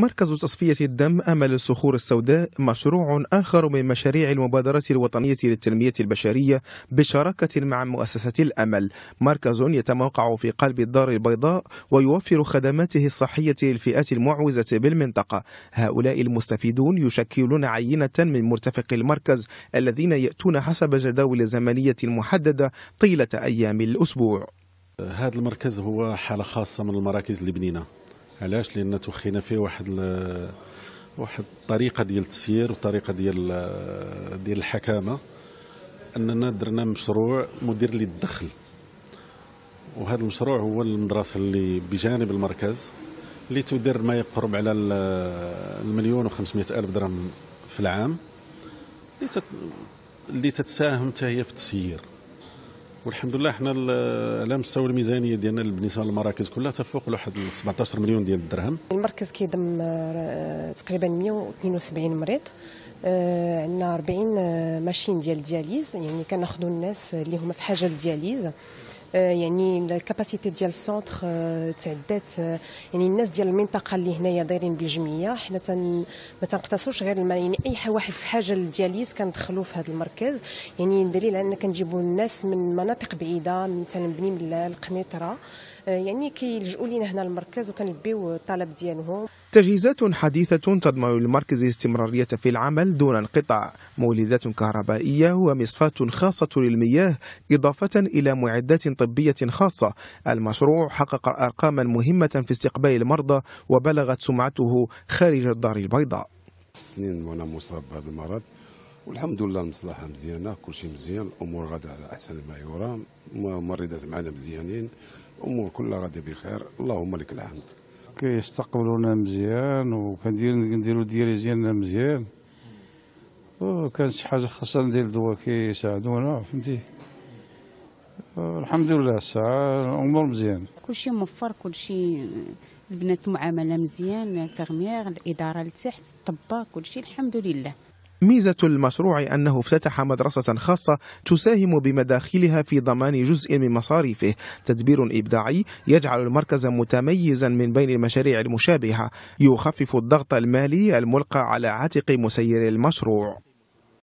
مركز تصفية الدم أمل الصخور السوداء مشروع آخر من مشاريع المبادرة الوطنية للتنمية البشرية بشراكة مع مؤسسة الأمل مركز يتموقع في قلب الدار البيضاء ويوفر خدماته الصحية للفئات المعوزة بالمنطقة هؤلاء المستفيدون يشكلون عينة من مرتفق المركز الذين يأتون حسب جداول زمنية محددة طيلة أيام الأسبوع هذا المركز هو حالة خاصة من المراكز اللي بنينا علاش لان توخينا فيه واحد ل... واحد الطريقه ديال التسيير وطريقه ديال ديال الحكامه اننا درنا مشروع مدير للدخل وهذا المشروع هو المدرسه اللي بجانب المركز اللي تدر ما يقرب على المليون و500 الف درهم في العام اللي تت... اللي تتساهم حتى هي في التسيير والحمد لله حنا على مستوى الميزانيه ديالنا بالنسبه للمراكز كلها تفوق لواحد 17 مليون ديال الدرهم المركز كيضم آه، تقريبا 172 مريض آه، عندنا 40 آه، ماشين ديال الدياليز يعني كناخذوا الناس اللي هما في حاجه للدياليز آه، يعني الكاباسيتي ديال السونتر آه، تعدات آه، يعني الناس ديال المنطقه اللي هنايا دايرين بالجمعيه حنا تن ما تنقتصوش غير الماء يعني اي واحد في حاجه للدياليز كندخلوه في هذا المركز يعني دليل ان كنجيبوا الناس من مناطق بعيده مثلا بني ملال القنيطره يعني كيلجؤوا لينا هنا المركز وكنلبيو الطلب ديالهم تجهيزات حديثة تضمن للمركز استمرارية في العمل دون انقطاع مولدات كهربائية ومصفاة خاصة للمياه إضافة إلى معدات طبية خاصة المشروع حقق أرقاما مهمة في استقبال المرضى وبلغت سمعته خارج الدار البيضاء سنين وأنا مصاب بهذا المرض والحمد لله المصلحه مزيانه كلشي مزيان الامور غادا على احسن ما يرام مريضات معنا مزيانين الامور كلها غادا بخير اللهم لك الحمد كيستقبلونا مزيان وكنديروا ديالي ديالنا مزيان وكان شي حاجه خاصه ندير دواء كيساعدونا فهمتي الحمد لله الساعه الامور مزيان كلشي موفر كلشي البنات معامله مزيان الانفيرميير الاداره لتحت كل كلشي الحمد لله ميزة المشروع أنه افتتح مدرسة خاصة تساهم بمداخلها في ضمان جزء من مصاريفه تدبير إبداعي يجعل المركز متميزا من بين المشاريع المشابهة يخفف الضغط المالي الملقى على عاتق مسير المشروع